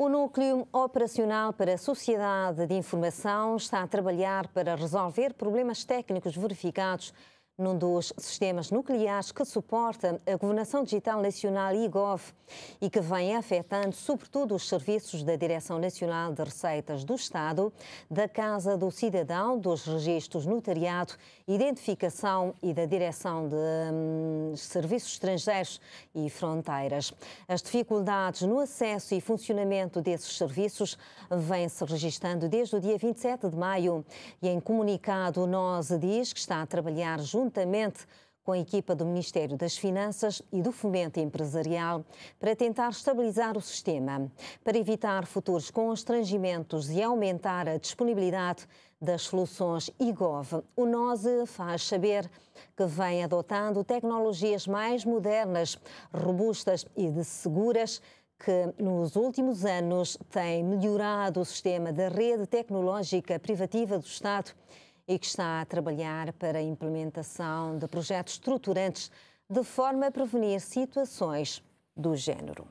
O Núcleo Operacional para a Sociedade de Informação está a trabalhar para resolver problemas técnicos verificados num dos sistemas nucleares que suporta a governação digital nacional IGOV e que vem afetando sobretudo os serviços da Direção Nacional de Receitas do Estado, da Casa do Cidadão, dos registros notariado, identificação e da Direção de hum, Serviços Estrangeiros e Fronteiras. As dificuldades no acesso e funcionamento desses serviços vêm se registrando desde o dia 27 de maio e em comunicado nós diz que está a trabalhar junto juntamente com a equipa do Ministério das Finanças e do Fomento Empresarial para tentar estabilizar o sistema, para evitar futuros constrangimentos e aumentar a disponibilidade das soluções IGOV. O NOSE faz saber que vem adotando tecnologias mais modernas, robustas e de seguras que nos últimos anos têm melhorado o sistema da rede tecnológica privativa do Estado e que está a trabalhar para a implementação de projetos estruturantes de forma a prevenir situações do género.